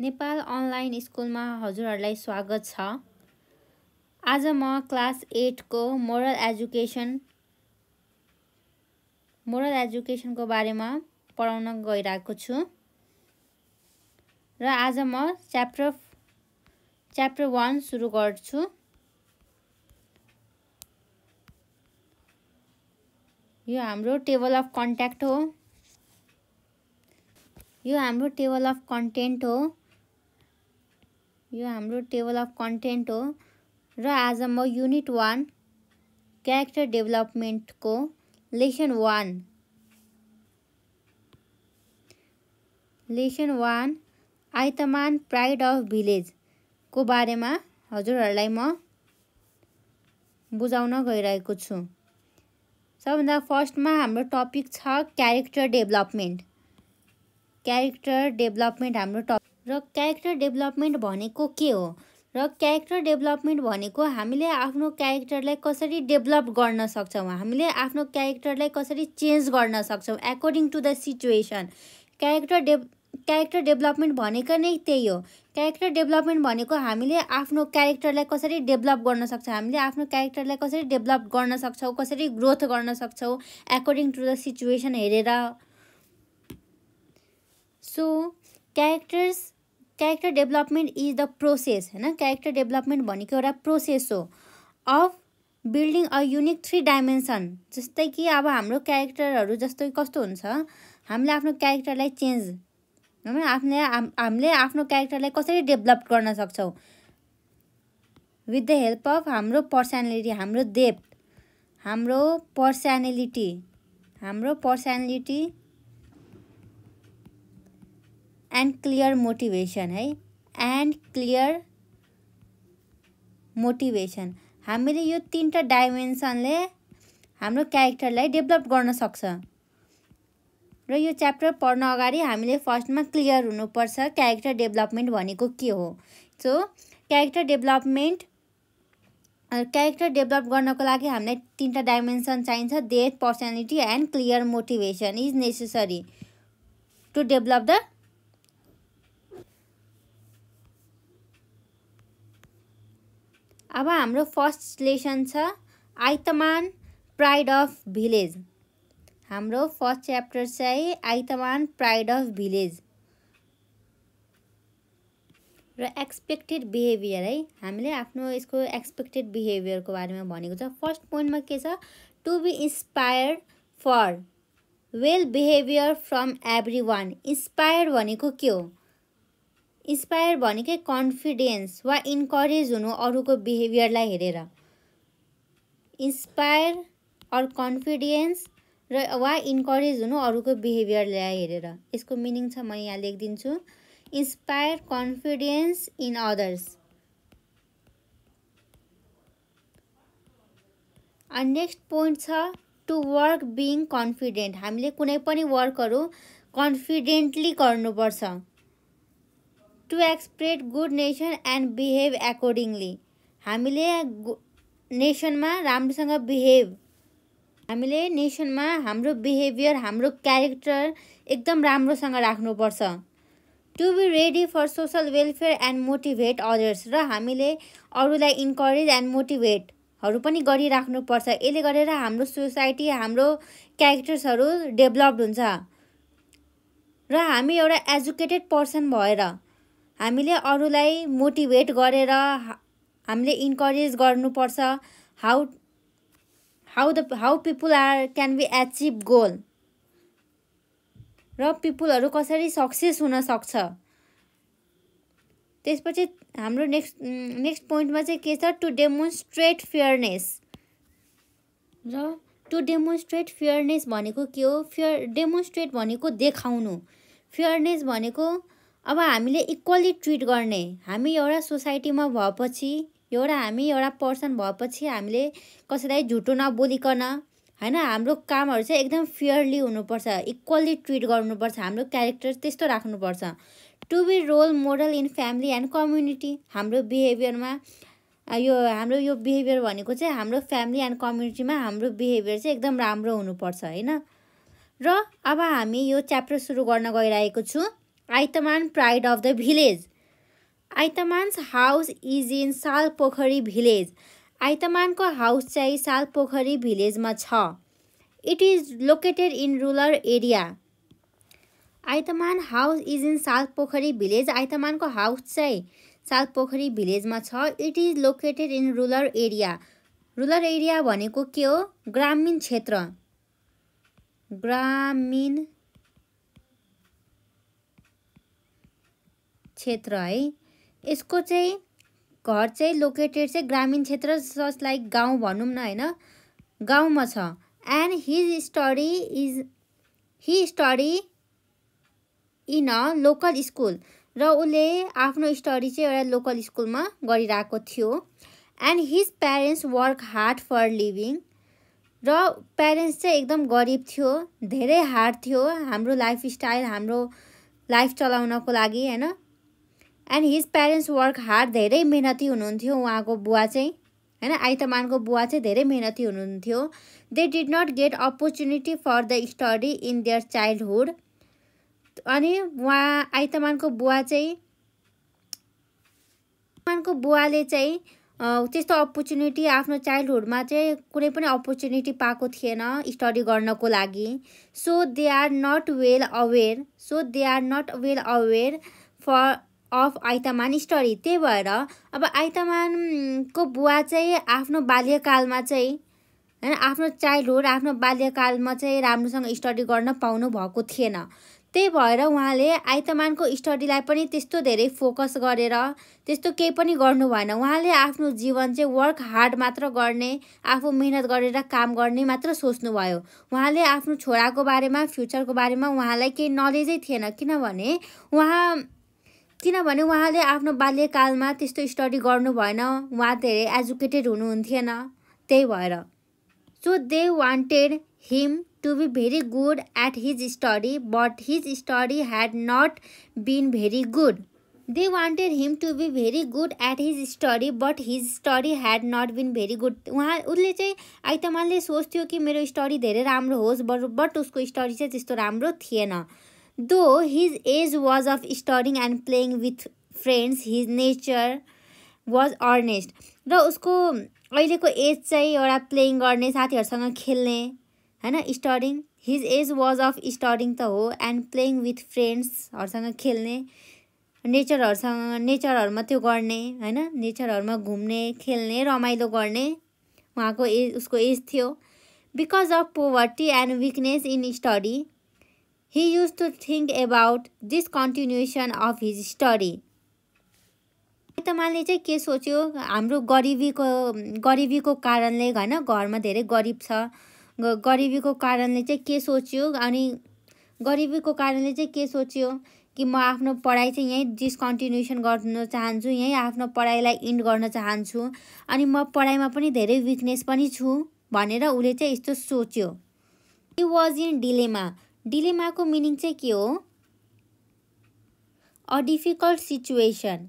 Nepal online स्कुलमा हजुरहरूलाई स्वागत छ आज म क्लास एटको मोरल एजुकेसन मोरल एजुकेसनको बारेमा पढाउन गइरहेको छु र आज म च्याप्टर च्याप्टर वान सुरु गर्छु यो हाम्रो टेबल अफ कन्ट्याक्ट हो यो हाम्रो टेबल अफ कन्टेन्ट हो यो हाम्रो टेबल अफ कन्टेन्ट हो र आज म युनिट वान क्यारेक्टर डेभलपमेन्टको lesson one lesson one Aitaman pride of भिलेजको बारेमा हजुरहरूलाई म बुझाउन गइरहेको छु सबभन्दा फर्स्टमा हाम्रो टपिक छ क्यारेक्टर डेभलपमेन्ट क्यारेक्टर डेभलपमेन्ट हाम्रो टपिक र क्यारेक्टर डेभलपमेन्ट भनेको के हो र क्यारेक्टर डेभलपमेन्ट भनेको हामीले आफ्नो क्यारेक्टरलाई कसरी डेभलप गर्न सक्छौँ हामीले आफ्नो क्यारेक्टरलाई कसरी चेन्ज गर्न सक्छौँ according to the situation character dev character development भनेको नै त्यही हो क्यारेक्टर डेभलपमेन्ट भनेको हामीले आफ्नो क्यारेक्टरलाई कसरी डेभलप गर्न सक्छौँ हामीले आफ्नो क्यारेक्टरलाई कसरी डेभलप गर्न सक्छौँ कसरी ग्रोथ गर्न सक्छौँ एकर्डिङ टु द सिचुएसन हेरेर so characters character development is the process होइन क्यारेक्टर डेभलपमेन्ट भनेको एउटा प्रोसेस हो of building a unique three dimension जस्तै कि अब हाम्रो क्यारेक्टरहरू जस्तै कस्तो हुन्छ हामीले आफ्नो क्यारेक्टरलाई चेन्ज होइन आफूले हामीले आफ्नो क्यारेक्टरलाई कसरी डेभलप गर्न सक्छौँ विथ द हेल्प अफ हाम्रो पर्सनालिटी हाम्रो देप्थ हाम्रो पर्सनालिटी हाम्रो पर्सनालिटी एन्ड क्लियर मोटिभेसन है एन्ड क्लियर मोटिभेसन हामीले यो तिनवटा डाइमेन्सनले हाम्रो क्यारेक्टरलाई डेभलप गर्न सक्छ र यो च्याप्टर पढ्न अगाडि हामीले फर्स्टमा क्लियर हुनुपर्छ क्यारेक्टर डेभलपमेन्ट भनेको के हो so character development character develop गर्नको लागि हामीलाई तिनवटा डाइमेन्सन चाहिन्छ डेथ personality and clear motivation is necessary to develop the अब हाम्रो फर्स्ट लेसन छ आइतमान प्राइड अफ भिलेज हाम्रो फर्स्ट च्याप्टर चाहिँ आइतमान प्राइड अफ भिलेज र एक्सपेक्टेड बिहेभियर है हामीले आफ्नो यसको एक्सपेक्टेड बिहेभियरको बारेमा भनेको छ फर्स्ट पोइन्टमा के छ to be inspire for well behaviour from everyone inspire भनेको के हो इन्सपायर भनेकै कन्फिडेन्स वा इन्करेज हुनु अरूको बिहेभियरलाई हेरेर इन्सपायर अर कन्फिडेन्स र वा इन्करेज हुनु अरूको बिहेभियरलाई हेरेर यसको मिनिङ छ म यहाँ लेखिदिन्छु इन्सपायर कन्फिडेन्स इन अदर्स अनि नेक्स्ट पोइन्ट छ टु वर्क बिङ कन्फिडेन्ट हामीले कुनै पनि वर्कहरू कन्फिडेन्टली गर्नुपर्छ to expect good nation and behave accordingly हामीले नेसनमा राम्रोसँग बिहेभ हामीले नेसनमा हाम्रो बिहेभियर हाम्रो क्यारेक्टर एकदम राम्रोसँग राख्नुपर्छ to be ready for social welfare and motivate others र हामीले अरूलाई इन्करेज एन्ड मोटिभेटहरू पनि गरिराख्नुपर्छ यसले गरेर हाम्रो सोसाइटी हाम्रो क्यारेक्टर्सहरू डेभलप्ड हुन्छ र हामी एउटा एजुकेटेड पर्सन भएर हामीले अरूलाई मोटिभेट गरेर हामीले इन्करेज गर्नुपर्छ how how the how people are can be achieve goal र पिपुलहरू कसरी सक्सेस हुनसक्छ त्यसपछि हाम्रो नेक्स्ट नेक्स्ट पोइन्टमा चाहिँ के छ टु डेमोन्स्ट्रेट फेयरनेस र टु डेमोन्स्ट्रेट फेयरनेस भनेको के हो फेयर डेमोन्स्ट्रेट भनेको देखाउनु फेयरनेस भनेको अब हामीले इक्वल्ली ट्रिट गर्ने हामी एउटा सोसाइटीमा भएपछि एउटा हामी एउटा पर्सन भएपछि हामीले कसैलाई झुटो नबोलिकन होइन हाम्रो कामहरू चाहिँ एकदम फियरली हुनुपर्छ इक्वल्ली ट्रिट गर्नुपर्छ हाम्रो क्यारेक्टर त्यस्तो राख्नुपर्छ to be role model in family and community हाम्रो बिहेभियरमा यो हाम्रो यो बिहेभियर भनेको चाहिँ हाम्रो फ्यामिली एन्ड कम्युनिटीमा हाम्रो बिहेभियर चाहिँ एकदम राम्रो हुनुपर्छ होइन र अब हामी यो च्याप्टर सुरु गर्न गइरहेको छु Aitaman pride of the village. Aitaman's house is in Salpokhari village आइतमानको हाउस चाहिँ सालपोखरी भिलेजमा छ it is located in rural area Aitaman house is in Salpokhari village आइतमानको हाउस चाहिँ सालपोखरी भिलेजमा छ it is located in rural area rural area भनेको के हो ग्रामीण क्षेत्र ग्रामीण क्षेत्र है यसको चाहिँ घर चाहिँ लोकेटेड चाहिँ ग्रामीण क्षेत्र जस्ट लाइक गाउँ भनौँ न होइन गाउँमा छ and his study is he study in a local school र उसले आफ्नो स्टडी चाहिँ एउटा लोकल स्कुलमा गरिरहेको थियो and his parents work hard for living र प्यारेन्ट्स चाहिँ एकदम गरिब थियो धेरै हार्ड थियो हाम्रो लाइफस्टाइल हाम्रो लाइफ चलाउनको लागि होइन and his parents work hard धेरै मेहनती हुनुहुन्थ्यो उहाँको बुवा चाहिँ होइन आइतमानको बुवा चाहिँ धेरै मेहनती हुनुहुन्थ्यो they did not get opportunity for the study in their childhood अनि उहाँ आइतमानको बुवा चाहिँ आइतमानको बुवाले चाहिँ त्यस्तो अपर्च्युनिटी आफ्नो चाइल्डहुडमा चाहिँ कुनै पनि अपर्च्युनिटी पाएको थिएन स्टडी गर्नको लागि so they are not well aware so they are not well aware for of Aitaman story त्यही भएर अब आइतामानको बुवा चाहिँ आफ्नो बाल्यकालमा चाहिँ होइन आफ्नो चाइल्डहुड आफ्नो बाल्यकालमा चाहिँ राम्रोसँग स्टडी गर्न पाउनु भएको थिएन त्यही भएर उहाँले आइतमानको स्टडीलाई पनि त्यस्तो धेरै फोकस गरेर त्यस्तो केही पनि गर्नु भएन उहाँले आफ्नो जीवन चाहिँ वर्क हार्ड मात्र गर्ने आफू मिहिनेत गरेर काम गर्ने मात्र सोच्नुभयो उहाँले आफ्नो छोराको बारेमा फ्युचरको बारेमा उहाँलाई केही नलेजै थिएन किनभने उहाँ किनभने उहाँले आफ्नो बाल्यकालमा त्यस्तो स्टडी गर्नु भएन उहाँ धेरै एजुकेटेड हुनुहुन्थेन त्यही भएर so they wanted him to be very good at his study but his study had not been very good they wanted him to be very good at his study but his study had not been very good उहाँ उसले चाहिँ आइतमानले सोच्थ्यो कि मेरो study धेरै राम्रो होस् बरु but उसको स्टडी चाहिँ त्यस्तो राम्रो थिएन Though his age was of studying and playing with friends, his nature was earnest. र उसको अहिलेको एज चाहिँ एउटा प्लेइङ गर्ने साथीहरूसँग खेल्ने होइन studying his age was of studying त हो एन्ड प्लेइङ विथ फ्रेन्ड्सहरूसँग खेल्ने नेचरहरूसँग नेचरहरूमा त्यो गर्ने होइन नेचरहरूमा घुम्ने खेल्ने रमाइलो गर्ने उहाँको एज उसको एज थियो because of poverty and weakness in study he used to think about this continuation of his study तमालले चाहिँ के सोच्यो हाम्रो गरिबीको गरिबीको कारणले होइन घरमा धेरै गरिब छ गरिबीको कारणले चाहिँ के सोच्यो अनि गरिबीको कारणले चाहिँ के सोच्यो कि म आफ्नो पढाइ चाहिँ यहीँ डिसकन्टिन्युसन गर्न चाहन्छु यहीँ आफ्नो पढाइलाई इन्ड गर्न चाहन्छु अनि म पढाइमा पनि धेरै विकनेस पनि छु भनेर उसले चाहिँ यस्तो सोच्यो हि वाज इन डिलेमा डिलेमाको मिनिङ चाहिँ के हो a difficult situation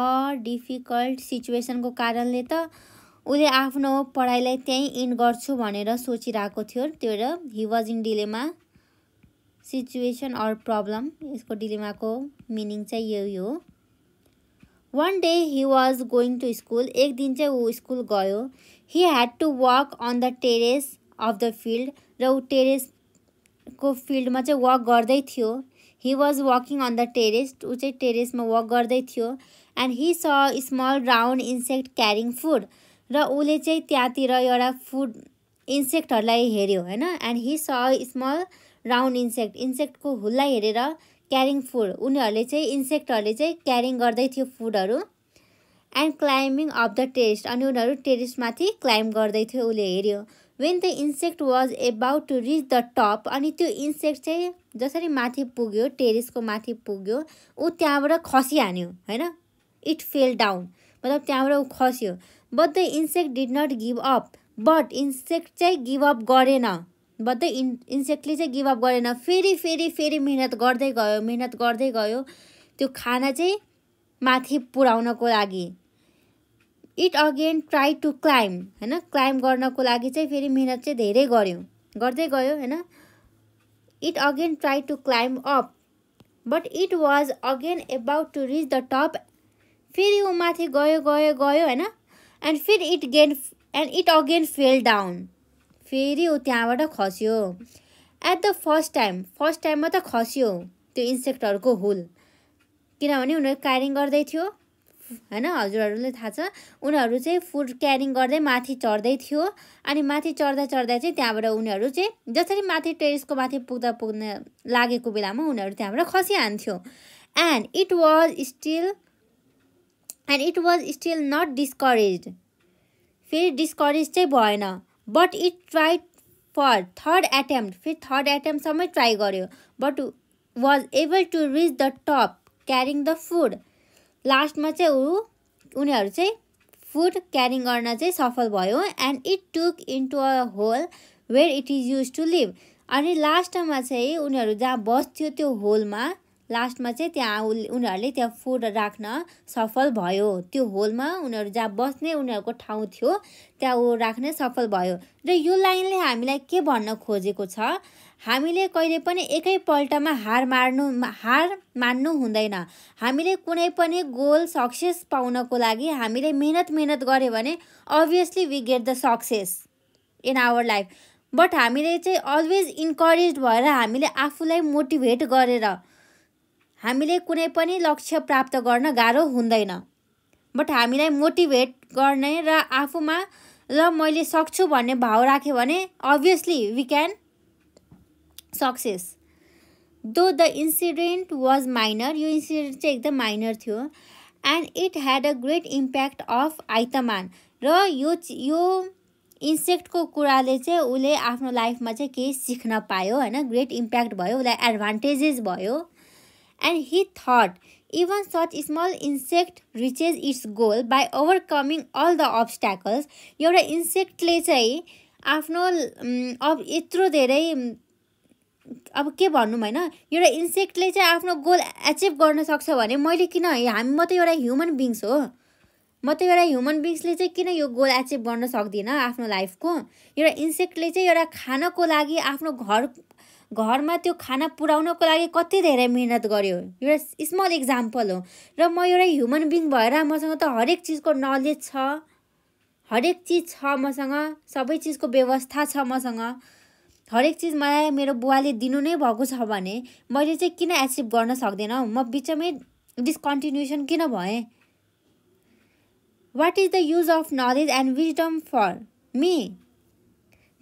a difficult सिचुएसनको कारणले त उसले आफ्नो पढाइलाई त्यहीँ इन गर्छु भनेर सोचिरहेको थियो त्यो र he was in dilemma situation or problem यसको डिलेमाको मिनिङ चाहिँ यही हो one day he was going to school एक दिन चाहिँ ऊ स्कुल गयो he had to work on the terrace of the field र ऊ टेरेस को फिल्डमा चाहिँ वक गर्दै थियो he was working on the terrace ऊ चाहिँ टेरेसमा वक गर्दै थियो and he saw small round insect carrying food र उसले चाहिँ त्यहाँतिर एउटा फुड इन्सेक्टहरूलाई हेऱ्यो होइन and he saw small round insect इन्सेक्टको हुललाई हेरेर क्यारिङ फुड उनीहरूले चाहिँ इन्सेक्टहरूले चाहिँ क्यारिङ गर्दै थियो फुडहरू and climbing of the terrace अनि उनीहरू टेरेस्टमाथि क्लाइम्ब गर्दै थियो उसले हेऱ्यो when the insect was about to reach the top अनि त्यो इन्सेक्ट चाहिँ जसरी माथि पुग्यो टेरिसको माथि पुग्यो ऊ त्यहाँबाट खसिहाल्यो होइन इट फेल डाउन मतलब त्यहाँबाट ऊ खस्यो but the insect did not give up but insect चाहिँ गिभ अप गरेन बट द इन् इन्सेक्टले चाहिँ गिभ अप गरेन फेरि फेरि फेरि मिहिनेत गर्दै गयो मिहिनेत गर्दै गयो त्यो खाना चाहिँ माथि पुऱ्याउनको लागि it again try to climb होइन क्लाइम गर्नको लागि चाहिँ फेरि मिहिनेत चाहिँ धेरै गऱ्यो गर्दै गयो होइन it again try to climb up but it was again about to reach the top फेरि ऊ माथि गयो गयो गयो होइन एन्ड फेरि it gain and it again fell down फेरि ऊ त्यहाँबाट खस्यो at the first time first टाइममा त खस्यो त्यो इन्सेक्टहरूको हुल किनभने उनीहरू क्यारिङ गर्दै थियो होइन हजुरहरूलाई थाहा छ उनीहरू चाहिँ फुड क्यारिङ गर्दै माथि चढ्दै थियो अनि माथि चढ्दा चढ्दा चाहिँ त्यहाँबाट उनीहरू चाहिँ जसरी माथि टेरिसको माथि पुग्दा पुग्न लागेको बेलामा उनीहरू त्यहाँबाट खसिहाल्थ्यो and it was still and it was still not discourage फेरि डिस्करेज चाहिँ भएन but it try for third attempt फेरि थर्ड एटेम्पसम्मै ट्राई गर्यो but was able to reach the top carrying the food लास्टमा चाहिँ ऊ उनीहरू चाहिँ फुड क्यारिङ गर्न चाहिँ सफल भयो and it took into a hole where it is use to live अनि लास्टमा चाहिँ उनीहरू जहाँ बस्थ्यो त्यो होलमा लास्टमा चाहिँ त्यहाँ उनीहरूले त्यहाँ फुड राख्न सफल भयो त्यो होलमा उनीहरू जहाँ बस्ने उनीहरूको ठाउँ थियो त्यहाँ ऊ राख्ने सफल भयो र यो लाइनले हामीलाई के भन्न खोजेको छ हामीले कहिले पनि एकैपल्टमा हार मार्नु हार मान्नु हुँदैन हामीले कुनै पनि गोल सक्सेस पाउनको लागि हामीले मिहिनेत मिहिनेत गऱ्यो भने obviously we get the success in our life but हामीले चाहिँ अलवेज इन्करेज भएर हामीले आफूलाई मोटिभेट गरेर हामीले कुनै पनि लक्ष्य प्राप्त गर्न गाह्रो हुँदैन बट हामीलाई मोटिभेट गर्ने र आफूमा ल मैले सक्छु भन्ने भाव राख्यो भने obviously we can success though the incident was minor यो इन्सिडेन्ट चाहिँ एकदम माइनर थियो and it had a great impact of Aitaman र यो यो इन्सेक्टको कुराले चाहिँ उसले आफ्नो लाइफमा चाहिँ केही सिक्न पायो होइन ग्रेट इम्प्याक्ट भयो उसलाई एडभान्टेजेस भयो and he thought even such small insect reaches its goal by overcoming all the obstacles एउटा इन्सेक्टले चाहिँ आफ्नो अब यत्रो धेरै अब के भनौँ होइन एउटा इन्सेक्टले चाहिँ आफ्नो गोल एचिभ गर्न सक्छ भने मैले किन हामी मात्रै त एउटा ह्युमन बिङ्स हो म त एउटा ह्युमन बिङ्सले चाहिँ किन यो गोल एचिभ गर्न सक्दिनँ आफ्नो लाइफको एउटा इन्सेक्टले चाहिँ एउटा खानको लागि आफ्नो घर घरमा त्यो खाना पुर्याउनको लागि कति धेरै मिहिनेत गर्यो एउटा स्मल इक्जाम्पल हो र म एउटा ह्युमन बिङ भएर मसँग त हरेक चिजको नलेज छ हरेक चिज छ मसँग सबै चिजको व्यवस्था छ मसँग हरेक चिज मलाई मेरो बुवाले दिनु नै भएको छ भने मैले चाहिँ किन एचिभ गर्न सक्दैन म बिचमै डिसकन्टिन्युसन किन भएँ what is the use of knowledge and wisdom for me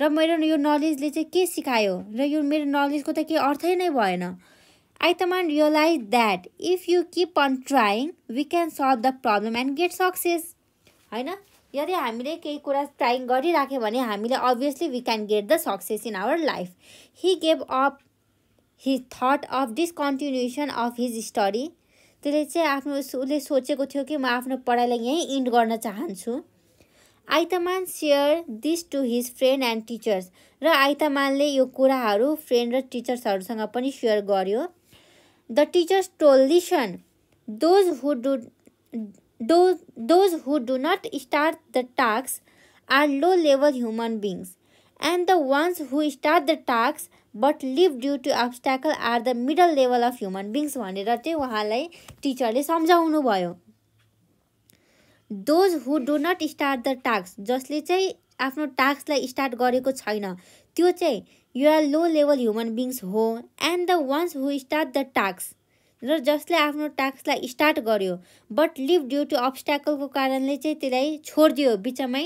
र मेरो यो नलेजले चाहिँ के सिकायो र यो मेरो नलेजको त केही अर्थै नै भएन Aitaman realize that if you keep on trying we can solve the problem and get success होइन यदि हामीले केही कुरा ट्राइङ गरिराख्यो भने हामीले obviously we can get the success in our life he gave up he thought of discontinuation of his study त्यसले चाहिँ आफ्नो उसले सोचेको थियो कि म आफ्नो पढाइलाई यहीँ इन्ड गर्न चाहन्छु Aitaman share this to his friend and teachers र आइतमानले यो कुराहरू फ्रेन्ड र टिचर्सहरूसँग पनि सेयर गर्यो the teachers told listen those who do those those who do not start the tax are low level human beings and the ones who start the tax but live due to obstacle are the middle level of human beings bhanera te waha lai teacher le samjhaunu bhayo those who do not start the tax jasle chai afno tax lai start gareko chaina tyo chai you are low level human beings ho and the ones who start the tax र जसले आफ्नो टास्कलाई start गर्यो but leave due to अब्सट्याकलको कारणले चाहिँ त्यसलाई छोडिदियो बिचमै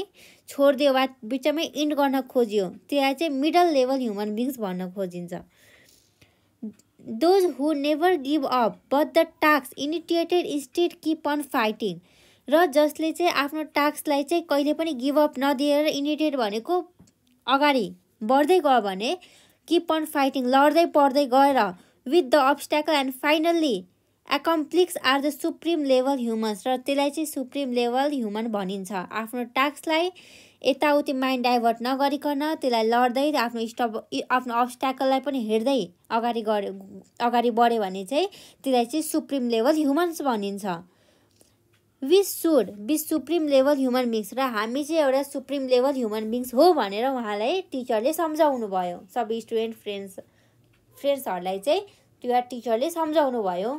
छोडिदियो वा बिचमै इन्ड गर्न खोजियो त्यसलाई चाहिँ मिडल लेभल ह्युमन बिङ्स भन्न खोजिन्छ those who never give up but the task initiated state keep on fighting र जसले चाहिँ आफ्नो टास्कलाई चाहिँ कहिले पनि गिभ अप नदिएर इनिटिएट भनेको अगाडि बढ्दै गयो भने किप अन फाइटिङ लड्दै पढ्दै गएर with the obstacle and finally accomplishes are the supreme level humans र त्यसलाई चाहिँ सुप्रिम लेभल ह्युमन भनिन्छ आफ्नो टास्कलाई यताउति माइन्ड डाइभर्ट नगरिकन त्यसलाई लड्दै आफ्नो स्टप आफ्नो अब्सट्याकललाई पनि हेर्दै अगाडि गऱ्यो अगाडि बढ्यो भने चाहिँ त्यसलाई चाहिँ सुप्रिम लेभल ह्युमन्स भनिन्छ this should be supreme level human beings र हामी चाहिँ एउटा सुप्रिम लेभल ह्युमन बिङ्स हो भनेर उहाँलाई टिचरले सम्झाउनु भयो सबै स्टुडेन्ट फ्रेन्ड्स फ्रेन्ड्सहरूलाई चाहिँ त्यो टिचरले सम्झाउनु भयो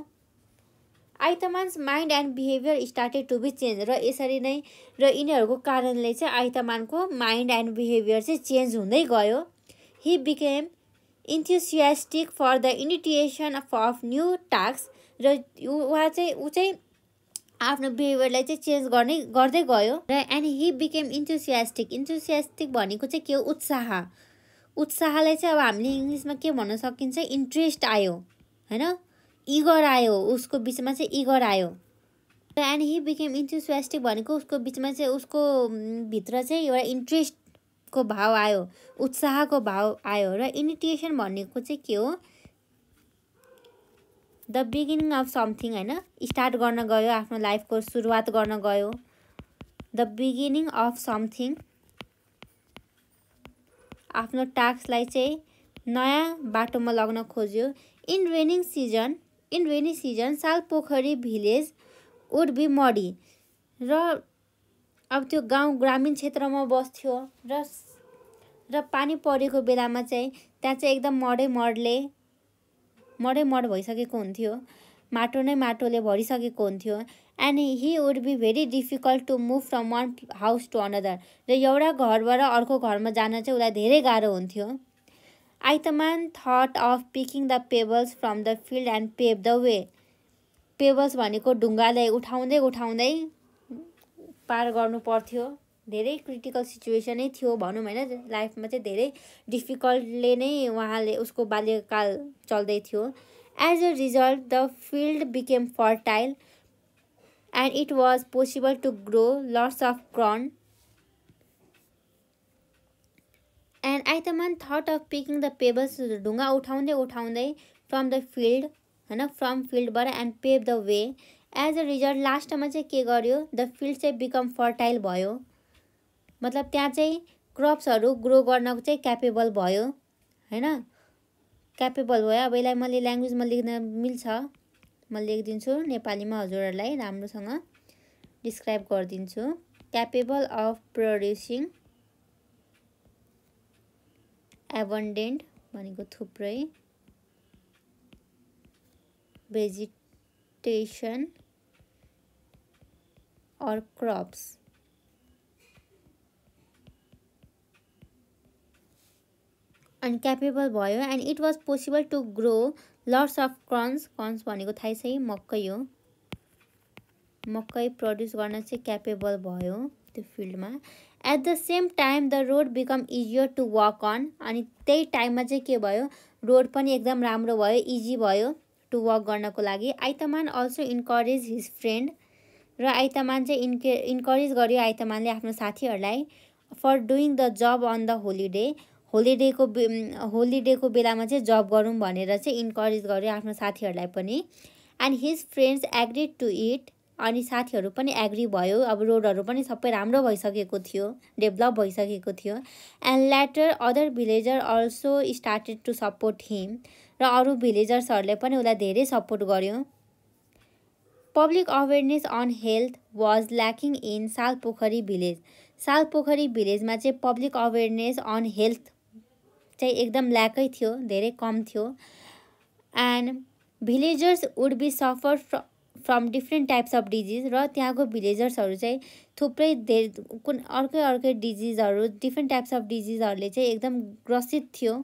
Aitaman's mind and behaviour started to be change र यसरी नै र यिनीहरूको कारणले चाहिँ आइतमानको माइन्ड एन्ड बिहेभियर चाहिँ चेन्ज हुँदै गयो he became enthusiastic for the initiation of of new task र उहाँ चाहिँ ऊ चाहिँ आफ्नो बिहेभियरलाई चाहिँ चेन्ज गर्ने गर्दै गयो र and he became enthusiastic enthusiastic भनेको चाहिँ के उत्साह उत्साहलाई चाहिँ अब हामीले इङ्ग्लिसमा के भन्न सकिन्छ इन्ट्रेस्ट आयो होइन इगर आयो उसको बिचमा चाहिँ इगर आयो एन्ड हि बिकेम इन्थुस्वेस्टिक भनेको उसको बिचमा चाहिँ उसको भित्र चाहिँ एउटा इन्ट्रेस्टको भाव आयो उत्साहको भाव आयो र इनिटिएसन भनेको चाहिँ के हो द बिगिनिङ अफ समथिङ होइन स्टार्ट गर्न गयो आफ्नो लाइफको सुरुवात गर्न गयो द बिगिनिङ अफ समथिङ आफ्नो टास्कलाई चाहिँ नयाँ बाटोमा लग्न खोज्यो in raining season in rainy season Sal Pokhari village would be मडी र अब त्यो गाउँ ग्रामीण क्षेत्रमा बस्थ्यो र र पानी परेको बेलामा चाहिँ त्यहाँ चाहिँ एकदम मडै मडले मडै मड भइसकेको हुन्थ्यो माटो नै माटोले भरिसकेको हुन्थ्यो and he would be very difficult to move from one house to another र एउटा घरबाट अर्को घरमा जान चाहिँ उसलाई धेरै गाह्रो हुन्थ्यो Aitaman thought of picking the pebbles from the field and pave the way pebbles भनेको ढुङ्गालाई उठाउँदै उठाउँदै पार गर्नु पर्थ्यो धेरै क्रिटिकल सिचुएसनै थियो भनौँ होइन लाइफमा चाहिँ धेरै डिफिकल्टले नै उहाँले उसको बाल्यकाल चल्दै थियो as a result the field became fertile and it was possible to grow lots of corn. And Aitaman thought of picking the pebbles ढुङ्गा उठाउँदै उठाउँदै फ्रम द फिल्ड होइन फ्रम फिल्डबाट and pave the way as a result लास्टमा चाहिँ के गर्यो the field चाहिँ बिकम फर्टाइल भयो मतलब त्यहाँ चाहिँ क्रप्सहरू ग्रो गर्नको चाहिँ क्यापेबल भयो होइन क्यापेबल भयो अब यसलाई मैले ल्याङ्ग्वेजमा लेख्न मिल्छ म लेखिदिन्छु नेपालीमा हजुरहरूलाई राम्रोसँग डिस्क्राइब गरिदिन्छु क्यापेबल अफ प्रड्युसिङ एबन्डेन्ट भनेको थुप्रै भेजिटेसन अर क्रप्स अनि क्यापेबल भयो and it was possible to grow lots of corns corns भनेको थाहै छ मकै हो मकै प्रड्युस गर्न चाहिँ क्यापेबल भयो त्यो फिल्डमा at the same time the road become easier to walk on अनि त्यही टाइममा चाहिँ के भयो रोड पनि एकदम राम्रो भयो इजी भयो टु वक गर्नको लागि Aitaman also encourage his friend र आइतमान चाहिँ इन्के इन्करेज गर्यो आइतमानले आफ्नो साथीहरूलाई for doing the job on the holiday होलिडेको बे होलिडेको बेलामा चाहिँ जब गरौँ भनेर चाहिँ इन्करेज गर्यो आफ्नो साथीहरूलाई पनि and his friends agree to it अनि साथीहरू पनि एग्री भयो अब रोडहरू पनि सबै राम्रो भइसकेको थियो डेभलप भइसकेको थियो and later other villager also started to support him र अरू भिलेजर्सहरूले पनि उसलाई धेरै सपोर्ट गर्यो public awareness on health was lacking in Sal Pokhari village साल पोखरी भिलेजमा चाहिँ पब्लिक अवेरनेस अन हेल्थ चाहिँ एकदम ल्याकै थियो धेरै कम थियो and villagers would be suffer फ्र from different types of disease र त्यहाँको भिलेजर्सहरू चाहिँ थुप्रै धेरै कुन अर्कै अर्कै डिजिजहरू डिफ्रेन्ट टाइप्स अफ डिजिजहरूले चाहिँ एकदम ग्रसित थियो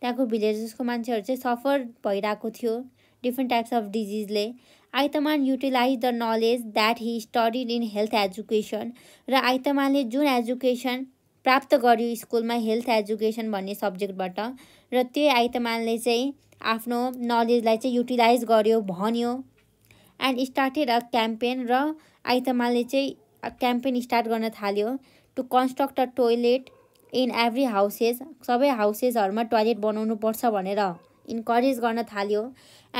त्यहाँको भिलेजेसको मान्छेहरू चाहिँ सफर भइरहेको थियो डिफ्रेन्ट टाइप्स अफ डिजिजले Aitaman utilize the knowledge that he studied in health education र आइतमानले जुन एजुकेसन प्राप्त गर्यो स्कुलमा हेल्थ एजुकेसन भन्ने सब्जेक्टबाट र त्यही आइतमानले चाहिँ आफ्नो नलेजलाई चाहिँ युटिलाइज गर्यो भन्यो एन्ड स्टार्टेड अ क्याम्पेन र आइतमानले चाहिँ क्याम्पेन स्टार्ट गर्न थाल्यो to construct a toilet in every houses सबै हाउसेसहरूमा टोइलेट पर्छ भनेर इन्करेज गर्न थाल्यो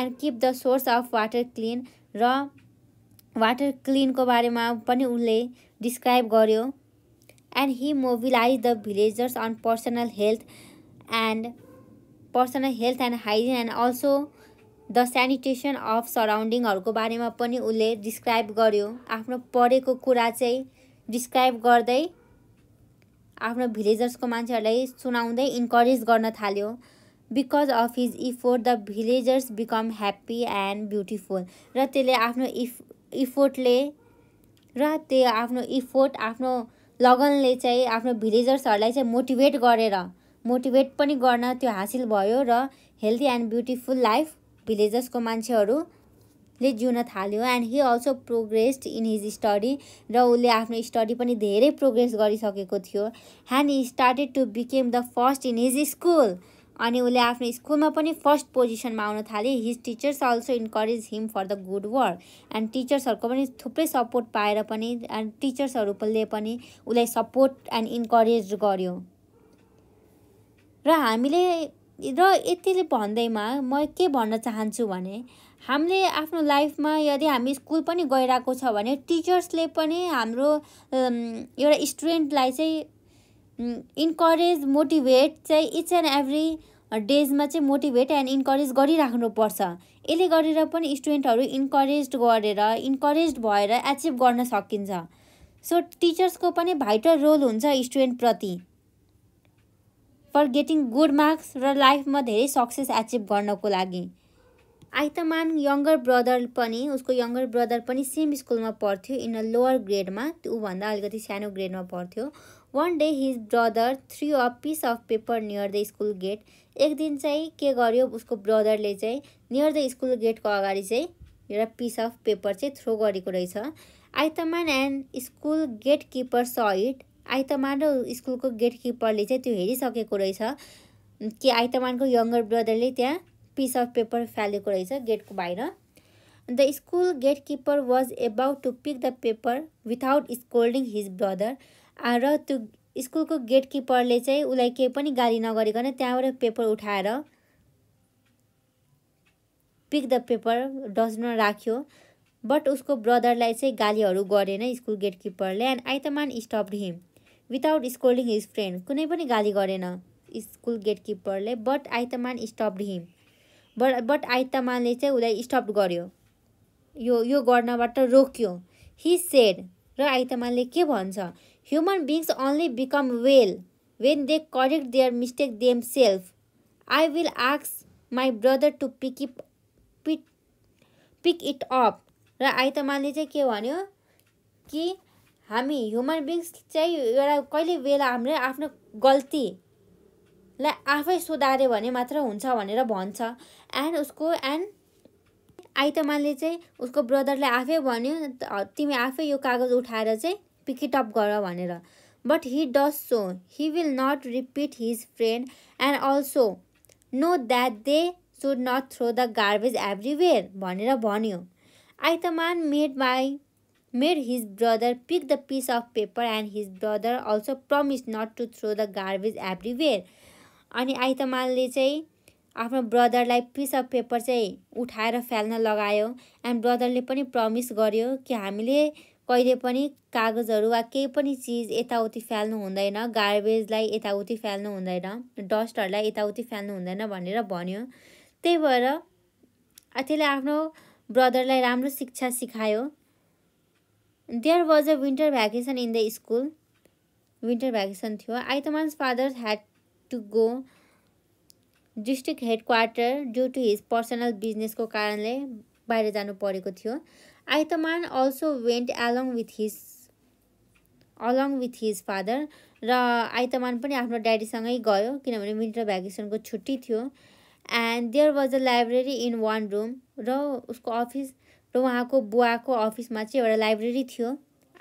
and keep the source of water clean र वाटर क्लिनको बारेमा पनि उसले डिस्क्राइब गर्यो and he mobilized the villagers on personal health and personal health and hygiene and also the sanitation of सराउन्डिङहरूको बारेमा पनि उसले डिस्क्राइब गर्यो आफ्नो पढेको कुरा चाहिँ डिस्क्राइब गर्दै आफ्नो भिलेजर्सको मान्छेहरूलाई सुनाउँदै इन्करेज गर्न थाल्यो because of his effort the villagers become happy and beautiful र त्यसले आफ्नो इफ इफोर्टले र त्यो आफ्नो इफोर्ट आफ्नो लगनले चाहिँ आफ्नो भिलेजर्सहरूलाई चाहिँ मोटिभेट गरेर मोटिभेट पनि गर्न त्यो हासिल भयो र हेल्दी एन्ड ब्युटिफुल लाइफ भिलेजर्सको मान्छेहरूले जिउन थाल्यो and he also progressed in his study र उसले आफ्नो स्टडी पनि धेरै प्रोग्रेस गरिसकेको थियो and he started to became the first in his school अनि उसले आफ्नो स्कुलमा पनि फर्स्ट पोजिसनमा आउन थाले his teachers also encourage him for the good work and टिचर्सहरूको पनि थुप्रै सपोर्ट पाएर पनि एन्ड टिचर्सहरूले पनि उसलाई सपोर्ट एन्ड इन्करेज गर्यो र हामीले र यतिले भन्दैमा म के भन्न चाहन्छु भने हामीले आफ्नो लाइफमा यदि हामी स्कुल पनि गइरहेको छ भने टिचर्सले पनि हाम्रो एउटा स्टुडेन्टलाई चाहिँ इन्करेज मोटिभेट चाहिँ इच एन्ड एभ्री डेजमा चाहिँ मोटिभेट एन्ड इन्करेज गरिराख्नुपर्छ यसले गरेर पनि स्टुडेन्टहरू इन्करेज गरेर इन्करेज भएर एचिभ गर्न सकिन्छ सो टिचर्सको पनि भाइटल रोल हुन्छ स्टुडेन्टप्रति फर गेटिङ गुड मार्क्स र लाइफमा धेरै सक्सेस एचिभ गर्नको लागि आइतमान यङ्गर ब्रदर पनि उसको यङ्गर ब्रदर पनि सेम स्कुलमा पढ्थ्यो इन अ लोवर ग्रेडमा ऊभन्दा अलिकति सानो ग्रेडमा पढ्थ्यो one day his brother threw a piece of paper near the school gate एक दिन चाहिँ के गर्यो उसको ब्रदरले चाहिँ नियर द स्कुल गेटको अगाडि चाहिँ एउटा पिस अफ पेपर चाहिँ थ्रो गरेको रहेछ Aitaman and school gate keeper saw it आइतमान र स्कुलको गेट किपरले चाहिँ त्यो हेरिसकेको रहेछ कि आइतमानको यङ्गर ब्रदरले त्यहाँ पिस अफ पेपर फालेको रहेछ गेटको बाहिर the school gate keeper was about to pick the paper without scolding his brother र त्यो स्कुलको गेट किपरले चाहिँ उसलाई केही पनि गाली नगरिकन त्यहाँबाट पेपर उठाएर पिक द पेपर डस्टमा राख्यो बट उसको ब्रदरलाई चाहिँ गालीहरू गरेन स्कुल गेट किपरले and Aitman stopped him without scolding his friend कुनै पनि गाली गरेन स्कुल गेट किपरले but Aitman stopped him but but आइतमानले चाहिँ उसलाई स्टप गर्यो यो यो गर्नबाट रोक्यो हि सेड र आइतमानले के भन्छ Human beings only become well when they correct their mistake themselves. I will ask my brother to pick up pick, pick it up. र आइतमाले चाहिँ के भन्यो कि हामी ह्युमन बिङ्स चाहिँ एउटा कहिले बेला हाम्रो आफ्नो गल्तीलाई आफै सुधार्यो भने मात्र हुन्छ भनेर भन्छ एन्ड उसको एन्ड आइतमाले चाहिँ उसको ब्रदरले आफै भन्यो तिमी आफै यो कागज उठाएर चाहिँ पिक इट अप गर भनेर but he does so he will not repeat his friend and also know that they should not throw the garbage everywhere भनेर भन्यो Aitman made my made his brother pick the piece of paper and his brother also promise not to throw the garbage everywhere अनि आइतमानले चाहिँ आफ्नो ब्रदरलाई piece of paper चाहिँ उठाएर फाल्न लगायो एन्ड ब्रदरले पनि प्रमिस गर्यो कि हामीले कहिले पनि कागजहरू वा केही पनि चिज यताउति फाल्नु हुँदैन गार्बेजलाई यताउति फ्याल्नु हुँदैन डस्टहरूलाई यताउति फ्याल्नु हुँदैन भनेर भन्यो त्यही भएर त्यसले आफ्नो ब्रदरलाई राम्रो शिक्षा सिकायो there was a winter vacation in the school winter vacation थियो Aitman's father's had to go district headquarter due to his personal बिजनेसको कारणले बाहिर जानु परेको थियो Aitman also went along with his along with his father र आइतमान पनि आफ्नो ड्याडीसँगै गयो किनभने विन्टर भ्याकेसनको छुट्टी थियो and there was a library in one room र उसको अफिस र उहाँको बुवाको अफिसमा चाहिँ एउटा लाइब्रेरी थियो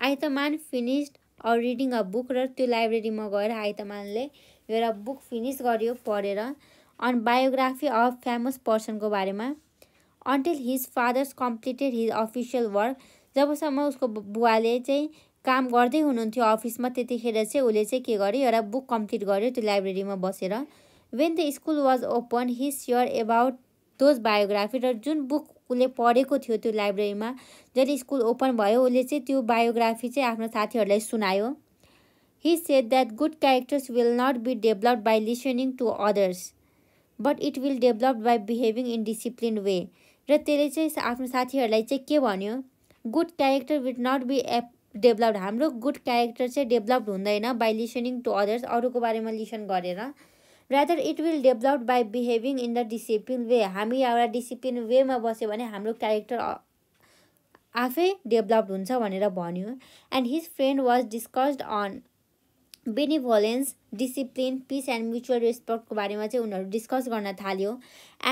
Aitman finished a reading a book र त्यो लाइब्रेरीमा गएर आइतमानले एउटा बुक फिनिस गर्यो पढेर अन बायोग्राफी अफ फेमस पर्सनको बारेमा until his father's completed his official work जबसम्म उसको बुवाले चाहिँ काम गर्दै हुनुहुन्थ्यो अफिसमा त्यतिखेर चाहिँ उसले चाहिँ के गर्यो एउटा बुक कम्प्लिट गर्यो त्यो लाइब्रेरीमा बसेर when the school was open he sure about those biography र जुन बुक उसले पढेको थियो त्यो लाइब्रेरीमा जहिले स्कुल ओपन भयो उसले चाहिँ त्यो बायोग्राफी चाहिँ आफ्नो साथीहरूलाई सुनायो he said that good characters will not be developed by listening to others but it will develop by behaving in discipline way र त्यसले चाहिँ आफ्नो साथीहरूलाई चाहिँ के भन्यो good character would not be up developed हाम्रो गुड क्यारेक्टर चाहिँ डेभलप्ड हुँदैन बाई लिसनिङ टु अदर्स अरूको बारेमा लिसन गरेर rather it will developed by behaving in the discipline way हामी एउटा डिसिप्लिन वेमा बस्यो भने हाम्रो क्यारेक्टर आफै डेभलप्ड हुन्छ भनेर भन्यो and his friend was discussed on benevolence discipline peace and mutual रेस्पेक्टको बारेमा चाहिँ उनीहरू डिस्कस गर्न थाल्यो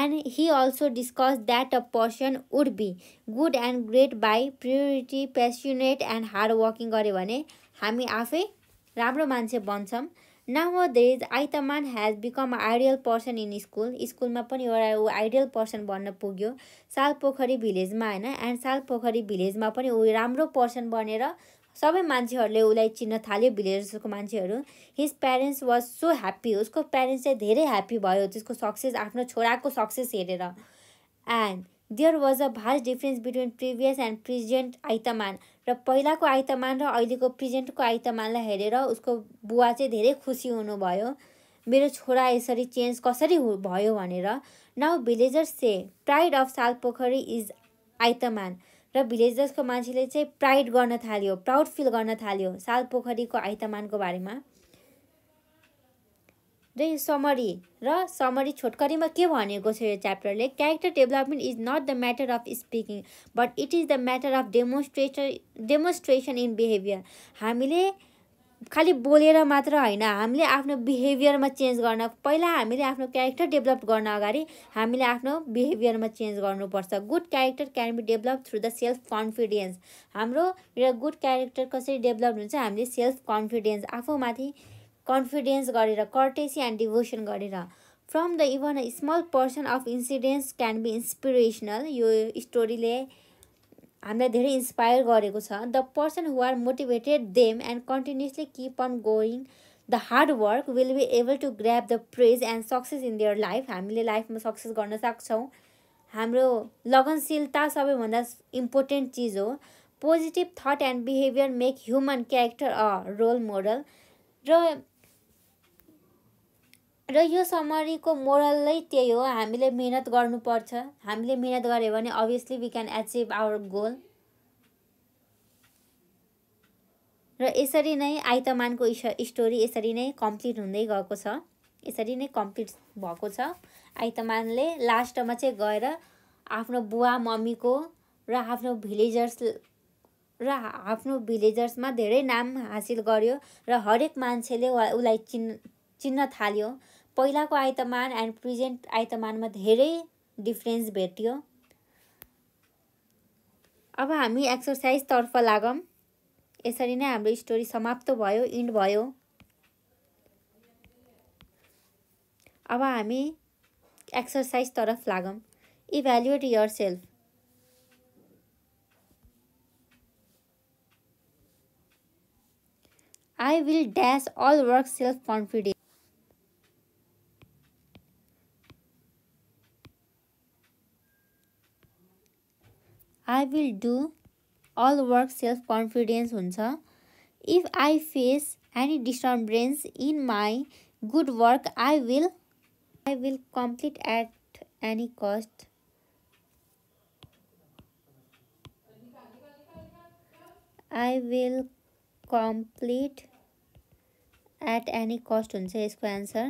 and he also discuss that a person would be good and great by priority passionate and hard working गऱ्यो भने हामी आफै राम्रो मान्छे बन्छौँ now these Aitman has become a ideal person in school स्कुलमा पनि एउटा ऊ आइडियल पर्सन बन्न पुग्यो सालपोखरी भिलेजमा होइन एन्ड सालपोखरी भिलेजमा पनि ऊ राम्रो पर्सन बनेर सबै मान्छेहरूले उसलाई चिन्न थाल्यो भिलेज मान्छेहरू his parents was so happy उसको प्यारेन्ट्स चाहिँ धेरै ह्याप्पी भयो त्यसको सक्सेस आफ्नो छोराको सक्सेस हेरेर and there was a vast difference between previous and present Aitman र पहिलाको आइतमान र अहिलेको प्रेजेन्टको आइतमानलाई हेरेर उसको बुवा चाहिँ धेरै खुसी हुनुभयो मेरो छोरा यसरी चेन्ज कसरी भयो भनेर now villagers say pride of Sal Pokhari is आइतमान र भिलेज जसको मान्छेले चाहिँ प्राइड गर्न थाल्यो प्राउड फिल गर्न थाल्यो साल पोखरीको आइतमानको बारेमा र यो समरी र समरी छोटकरीमा के भनेको छ यो च्याप्टरले character development is not the matter of speaking but it is the matter of demonstrator demonstration in behaviour हामीले खालि बोलेर मात्र होइन हामीले आफ्नो बिहेभियरमा चेन्ज गर्न पहिला हामीले आफ्नो क्यारेक्टर डेभलप गर्न अगाडि हामीले आफ्नो बिहेभियरमा चेन्ज गर्नुपर्छ good character can be develop through the self confidence हाम्रो एउटा गुड क्यारेक्टर कसरी डेभलप हुन्छ हामीले सेल्फ कन्फिडेन्स आफूमाथि कन्फिडेन्स गरेर कर्टेसी एन्ड डिभोसन गरेर from the even a small person of incidents can be inspirational यो स्टोरीले हामीलाई धेरै इन्सपायर गरेको छ the person who are motivated them and continuously keep on going the hard work will be able to grip the praise and success in their life हामीले लाइफमा success गर्न सक्छौँ हाम्रो लगनशीलता सबैभन्दा इम्पोर्टेन्ट चिज हो positive thought and behaviour make human character a role model र र यो समरीको मोरल नै त्यही हो हामीले मिहिनेत गर्नुपर्छ हामीले मिहिनेत गऱ्यो भने obviously we can achieve our goal र यसरी नै आइतमानको स्टोरी यसरी नै कम्प्लिट हुँदै गएको छ यसरी नै कम्प्लिट भएको छ आइतमानले लास्टमा चाहिँ गएर आफ्नो बुवा मम्मीको र आफ्नो भिलेजर्स र आफ्नो भिलेजर्समा धेरै नाम हासिल गर्यो र हरेक मान्छेले उसलाई चिन् चिन्न थाल्यो पहिलाको आयतमान एन्ड प्रेजेन्ट आयतमानमा धेरै डिफ्रेन्स भेटियो अब हामी एक्सर्साइजतर्फ लागौँ यसरी नै हाम्रो स्टोरी समाप्त भयो इन्ड भयो अब हामी एक्सर्साइजतर्फ लागौँ evaluate your self I will dash all work self confidence I will do all work self confidence huncha. If I face any disturbance in my good work, I will I will complete at any cost. I will complete at any cost huncha yesko answer.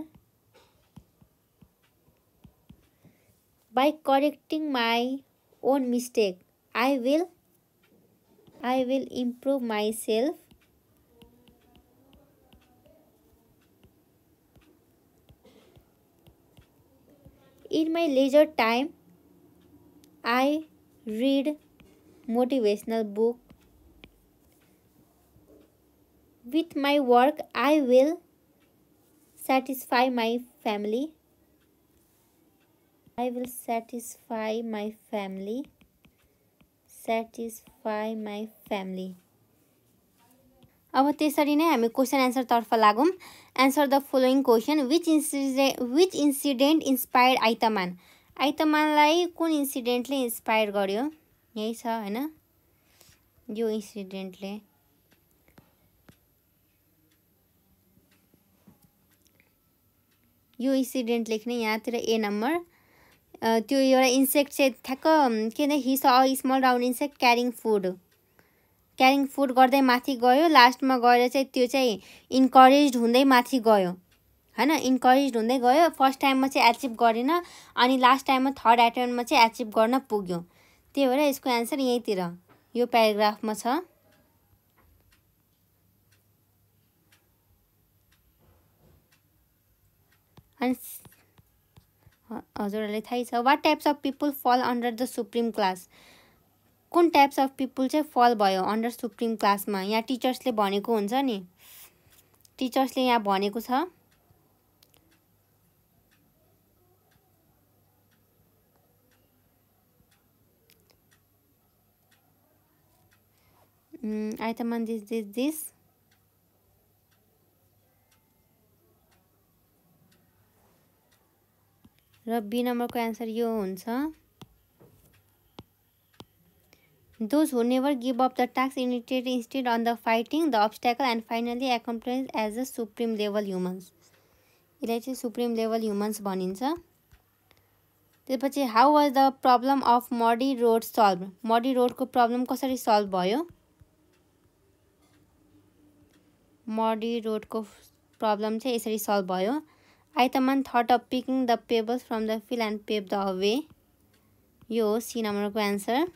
By correcting my own mistake, I will I will improve myself in my leisure time I read motivational book with my work I will satisfy my family I will satisfy my family satisfy my family अब त्यसरी नै हामी question एन्सरतर्फ लागौँ answer the following question which inside which incident inspired Aitman आइतमानलाई कुन इन्सिडेन्टले inspire गर्यो यही छ होइन यो इन्सिडेन्टले यो इन्सिडेन्ट लेख्ने यहाँतिर ए नम्बर त्यो एउटा इन्सेक्ट चाहिँ ठ्याक्क के भने his a small round insect carrying food carrying food गर्दै माथि गयो लास्टमा गएर चाहिँ त्यो चाहिँ इन्करेज हुँदै माथि गयो होइन इन्करेज हुँदै गयो फर्स्ट टाइममा चाहिँ एचिभ गरेन अनि लास्ट टाइममा थर्ड एटेम्पमा चाहिँ एचिभ गर्न पुग्यो त्यही भएर यसको एन्सर यहीँतिर यो प्याराग्राफमा छ अनि हजुरहरूलाई थाहै छ what types of people fall under the supreme class कुन टाइप्स अफ पिपुल चाहिँ फल भयो अन्डर सुप्रिम क्लासमा यहाँ टिचर्सले भनेको हुन्छ नि टिचर्सले यहाँ भनेको छ आइतमान दिस दिस दिस र बी नम्बरको एन्सर यो हुन्छ those who never give up the task initiated instead on the fighting the obstacle and finally accomplish as a supreme level humans यसलाई चाहिँ सुप्रिम लेभल ह्युमन्स भनिन्छ त्यसपछि how was the problem of muddy road solve muddy रोडको problem कसरी solve भयो मडी रोडको problem चाहिँ यसरी सल्भ भयो Aitman thought of picking the pebbles from the field and pave the away यो हो सी नम्बरको answer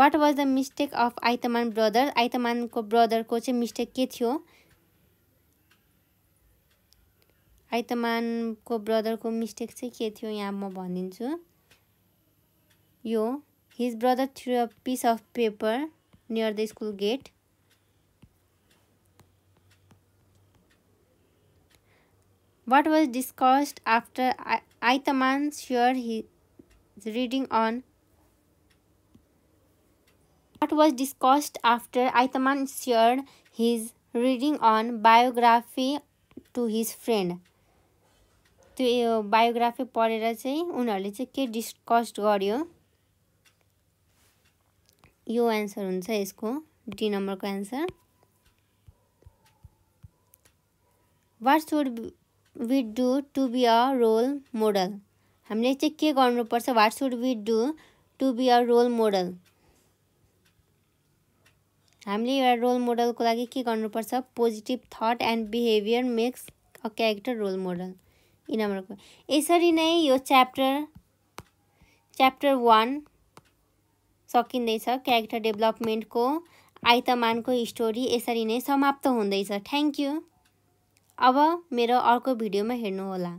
what was the mistake of Aitman brother आइतमानको ब्रदरको चाहिँ मिस्टेक के थियो आइतमानको ब्रदरको मिस्टेक चाहिँ के थियो यहाँ म भनिदिन्छु यो his brother threw a piece of paper near the school gate What was discussed after Aitaman shared his reading on What was discussed after Aitaman shared his reading on biography to his friend त्यो biography पढेर चाहिँ उनीहरूले चाहिँ के discuss गर्यो यो answer हुन्छ यसको डी नम्बरको answer what should we do to be a role model हमें चाहिँ के गर्नुपर्छ should we do to be a role model हमें एउटा रोल को लागि के गर्नुपर्छ thought and behaviour makes a character role model E नम्बरको यसरी नै यो च्याप्टर च्याप्टर वान सकिँदैछ क्यारेक्टर डेभलपमेन्टको को स्टोरी इसी नै समाप्त होते थैंक यू अब मेरो अर्को भिडियोमा हेर्नुहोला